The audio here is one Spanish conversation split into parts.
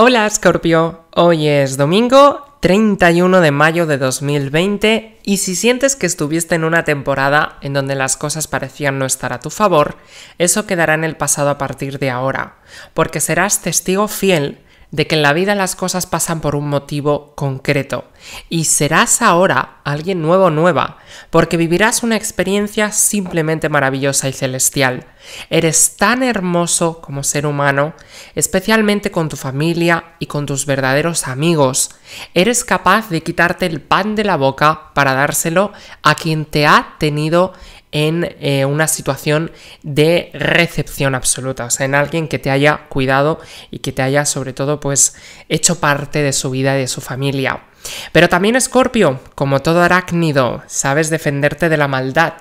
Hola Scorpio, hoy es domingo 31 de mayo de 2020 y si sientes que estuviste en una temporada en donde las cosas parecían no estar a tu favor, eso quedará en el pasado a partir de ahora, porque serás testigo fiel de que en la vida las cosas pasan por un motivo concreto y serás ahora alguien nuevo nueva, porque vivirás una experiencia simplemente maravillosa y celestial. Eres tan hermoso como ser humano, especialmente con tu familia y con tus verdaderos amigos. Eres capaz de quitarte el pan de la boca para dárselo a quien te ha tenido en eh, una situación de recepción absoluta, o sea, en alguien que te haya cuidado y que te haya sobre todo pues hecho parte de su vida y de su familia. Pero también Scorpio, como todo arácnido, sabes defenderte de la maldad.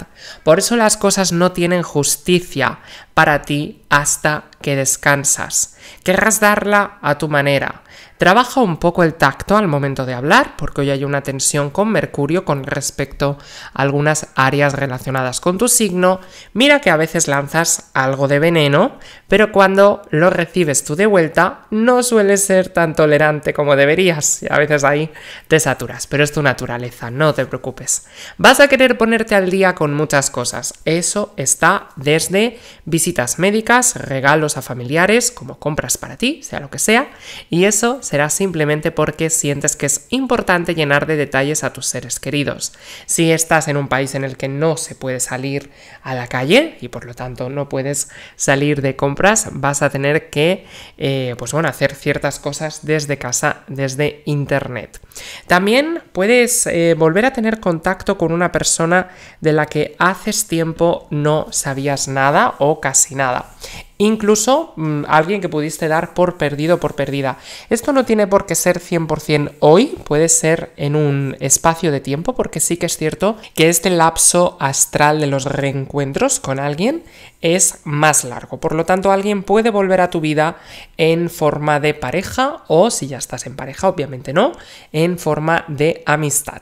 Por eso las cosas no tienen justicia para ti hasta que descansas. Querrás darla a tu manera, Trabaja un poco el tacto al momento de hablar, porque hoy hay una tensión con Mercurio con respecto a algunas áreas relacionadas con tu signo. Mira que a veces lanzas algo de veneno, pero cuando lo recibes tú de vuelta no sueles ser tan tolerante como deberías. a veces ahí te saturas, pero es tu naturaleza, no te preocupes. Vas a querer ponerte al día con muchas cosas. Eso está desde visitas médicas, regalos a familiares, como compras para ti, sea lo que sea, y eso será simplemente porque sientes que es importante llenar de detalles a tus seres queridos. Si estás en un país en el que no se puede salir a la calle y por lo tanto no puedes salir de compras, vas a tener que eh, pues bueno, hacer ciertas cosas desde casa, desde internet. También puedes eh, volver a tener contacto con una persona de la que haces tiempo no sabías nada o casi nada incluso mm, alguien que pudiste dar por perdido o por perdida. Esto no tiene por qué ser 100% hoy, puede ser en un espacio de tiempo, porque sí que es cierto que este lapso astral de los reencuentros con alguien es más largo. Por lo tanto, alguien puede volver a tu vida en forma de pareja o, si ya estás en pareja, obviamente no, en forma de amistad.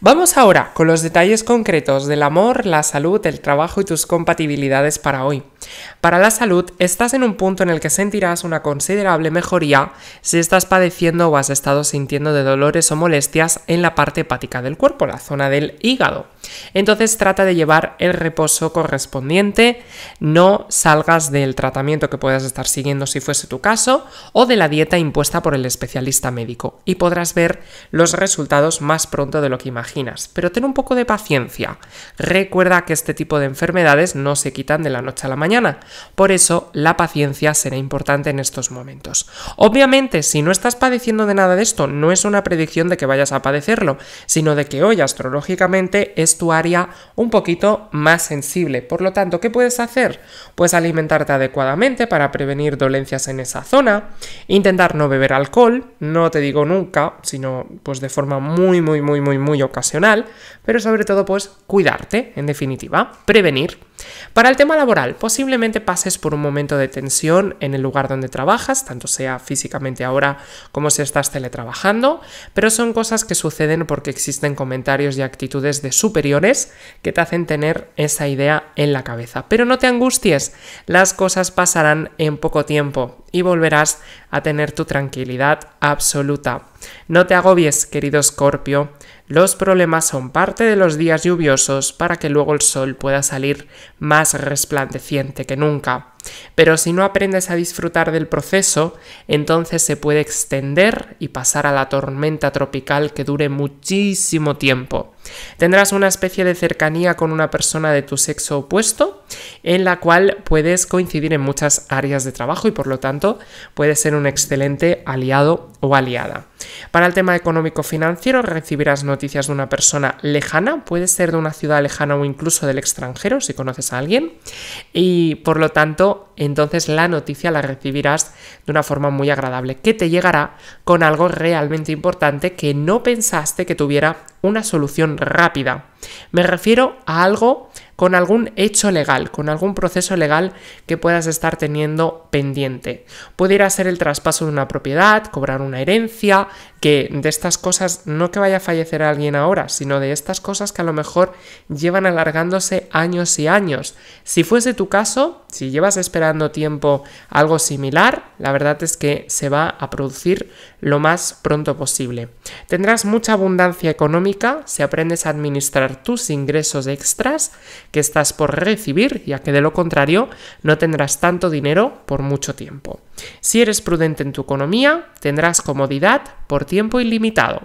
Vamos ahora con los detalles concretos del amor, la salud, el trabajo y tus compatibilidades para hoy. Para la salud, estás en un punto en el que sentirás una considerable mejoría si estás padeciendo o has estado sintiendo de dolores o molestias en la parte hepática del cuerpo, la zona del hígado. Entonces trata de llevar el reposo correspondiente, no salgas del tratamiento que puedas estar siguiendo si fuese tu caso o de la dieta impuesta por el especialista médico y podrás ver los resultados más pronto de lo que imaginas. Pero ten un poco de paciencia. Recuerda que este tipo de enfermedades no se quitan de la noche a la mañana, por eso la paciencia será importante en estos momentos. Obviamente, si no estás padeciendo de nada de esto, no es una predicción de que vayas a padecerlo, sino de que hoy astrológicamente es tu área un poquito más sensible. Por lo tanto, ¿qué puedes hacer? Pues alimentarte adecuadamente para prevenir dolencias en esa zona, intentar no beber alcohol, no te digo nunca, sino pues de forma muy, muy, muy, muy, muy ocasional, pero sobre todo pues cuidarte, en definitiva, prevenir. Para el tema laboral, posiblemente pases por un momento de tensión en el lugar donde trabajas, tanto sea físicamente ahora como si estás teletrabajando, pero son cosas que suceden porque existen comentarios y actitudes de superiores que te hacen tener esa idea en la cabeza. Pero no te angusties, las cosas pasarán en poco tiempo y volverás a tener tu tranquilidad absoluta. No te agobies, querido Scorpio, los problemas son parte de los días lluviosos para que luego el sol pueda salir más resplandeciente que nunca. Pero si no aprendes a disfrutar del proceso, entonces se puede extender y pasar a la tormenta tropical que dure muchísimo tiempo. Tendrás una especie de cercanía con una persona de tu sexo opuesto en la cual puedes coincidir en muchas áreas de trabajo y por lo tanto puedes ser un excelente aliado o aliada. Para el tema económico financiero recibirás noticias de una persona lejana, puede ser de una ciudad lejana o incluso del extranjero si conoces a alguien y por lo tanto entonces la noticia la recibirás de una forma muy agradable que te llegará con algo realmente importante que no pensaste que tuviera una solución rápida. Me refiero a algo con algún hecho legal, con algún proceso legal que puedas estar teniendo pendiente. Pudiera ser el traspaso de una propiedad, cobrar una herencia, que de estas cosas no que vaya a fallecer alguien ahora, sino de estas cosas que a lo mejor llevan alargándose años y años. Si fuese tu caso, si llevas esperando tiempo algo similar, la verdad es que se va a producir lo más pronto posible. Tendrás mucha abundancia económica si aprendes a administrar tus ingresos extras que estás por recibir, ya que de lo contrario no tendrás tanto dinero por mucho tiempo. Si eres prudente en tu economía, tendrás comodidad por tiempo ilimitado.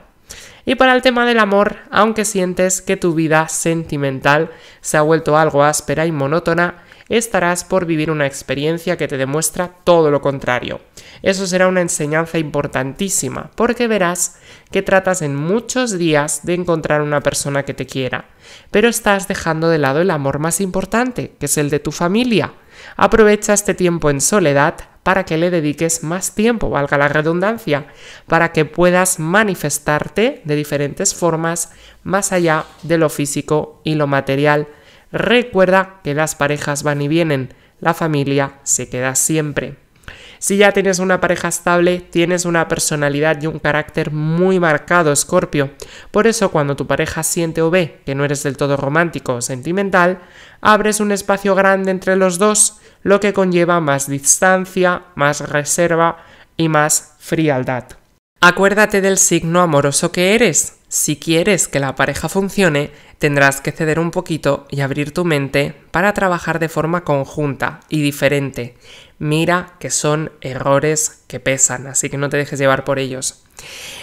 Y para el tema del amor, aunque sientes que tu vida sentimental se ha vuelto algo áspera y monótona, estarás por vivir una experiencia que te demuestra todo lo contrario. Eso será una enseñanza importantísima, porque verás que tratas en muchos días de encontrar una persona que te quiera, pero estás dejando de lado el amor más importante, que es el de tu familia. Aprovecha este tiempo en soledad para que le dediques más tiempo, valga la redundancia, para que puedas manifestarte de diferentes formas más allá de lo físico y lo material Recuerda que las parejas van y vienen, la familia se queda siempre. Si ya tienes una pareja estable, tienes una personalidad y un carácter muy marcado, Escorpio. Por eso cuando tu pareja siente o ve que no eres del todo romántico o sentimental, abres un espacio grande entre los dos, lo que conlleva más distancia, más reserva y más frialdad. Acuérdate del signo amoroso que eres. Si quieres que la pareja funcione, tendrás que ceder un poquito y abrir tu mente para trabajar de forma conjunta y diferente. Mira que son errores que pesan, así que no te dejes llevar por ellos.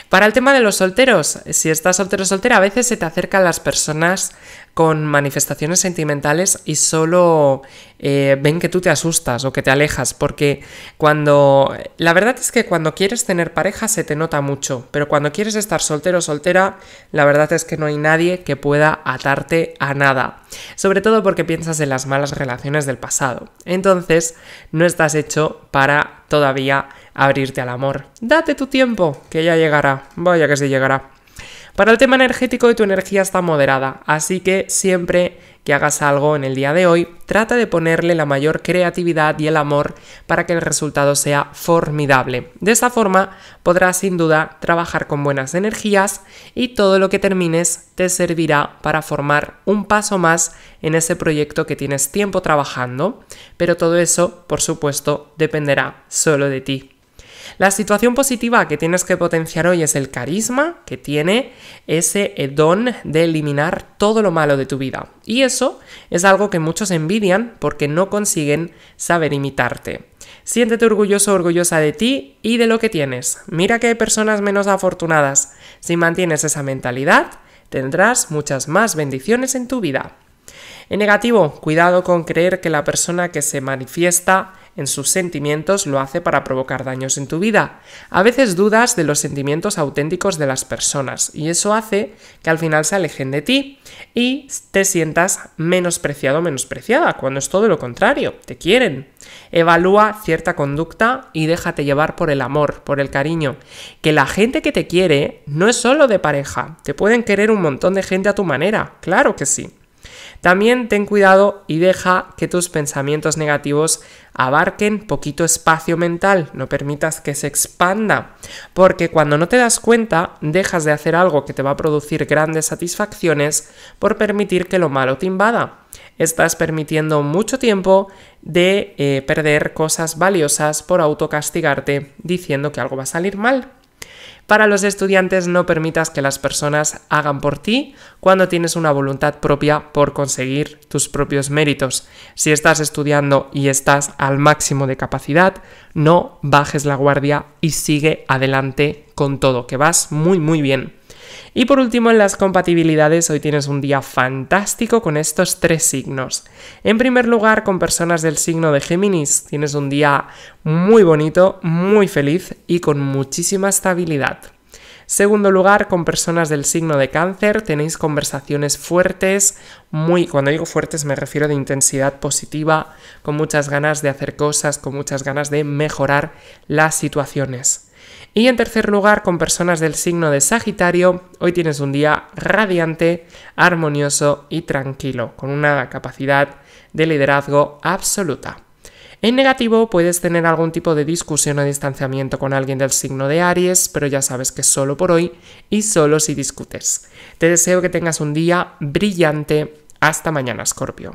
Para el tema de los solteros, si estás soltero o soltera, a veces se te acercan las personas con manifestaciones sentimentales y solo eh, ven que tú te asustas o que te alejas, porque cuando... La verdad es que cuando quieres tener pareja se te nota mucho, pero cuando quieres estar soltero o soltera, la verdad es que no hay nadie que pueda atarte a nada, sobre todo porque piensas en las malas relaciones del pasado. Entonces, no estás hecho para todavía abrirte al amor. Date tu tiempo, que ya llegará. Vaya que sí llegará. Para el tema energético, tu energía está moderada, así que siempre que hagas algo en el día de hoy, trata de ponerle la mayor creatividad y el amor para que el resultado sea formidable. De esa forma podrás sin duda trabajar con buenas energías y todo lo que termines te servirá para formar un paso más en ese proyecto que tienes tiempo trabajando, pero todo eso, por supuesto, dependerá solo de ti. La situación positiva que tienes que potenciar hoy es el carisma que tiene ese don de eliminar todo lo malo de tu vida. Y eso es algo que muchos envidian porque no consiguen saber imitarte. Siéntete orgulloso orgullosa de ti y de lo que tienes. Mira que hay personas menos afortunadas. Si mantienes esa mentalidad, tendrás muchas más bendiciones en tu vida. En negativo, cuidado con creer que la persona que se manifiesta en sus sentimientos lo hace para provocar daños en tu vida. A veces dudas de los sentimientos auténticos de las personas y eso hace que al final se alejen de ti y te sientas menospreciado o menospreciada, cuando es todo lo contrario, te quieren. Evalúa cierta conducta y déjate llevar por el amor, por el cariño. Que la gente que te quiere no es solo de pareja, te pueden querer un montón de gente a tu manera, claro que sí. También ten cuidado y deja que tus pensamientos negativos abarquen poquito espacio mental, no permitas que se expanda, porque cuando no te das cuenta dejas de hacer algo que te va a producir grandes satisfacciones por permitir que lo malo te invada. Estás permitiendo mucho tiempo de eh, perder cosas valiosas por autocastigarte diciendo que algo va a salir mal. Para los estudiantes no permitas que las personas hagan por ti cuando tienes una voluntad propia por conseguir tus propios méritos. Si estás estudiando y estás al máximo de capacidad, no bajes la guardia y sigue adelante con todo, que vas muy muy bien. Y por último, en las compatibilidades, hoy tienes un día fantástico con estos tres signos. En primer lugar, con personas del signo de Géminis, tienes un día muy bonito, muy feliz y con muchísima estabilidad. Segundo lugar, con personas del signo de cáncer tenéis conversaciones fuertes, muy, cuando digo fuertes me refiero de intensidad positiva, con muchas ganas de hacer cosas, con muchas ganas de mejorar las situaciones. Y en tercer lugar, con personas del signo de Sagitario, hoy tienes un día radiante, armonioso y tranquilo, con una capacidad de liderazgo absoluta. En negativo puedes tener algún tipo de discusión o distanciamiento con alguien del signo de Aries, pero ya sabes que solo por hoy y solo si discutes. Te deseo que tengas un día brillante. Hasta mañana, Scorpio.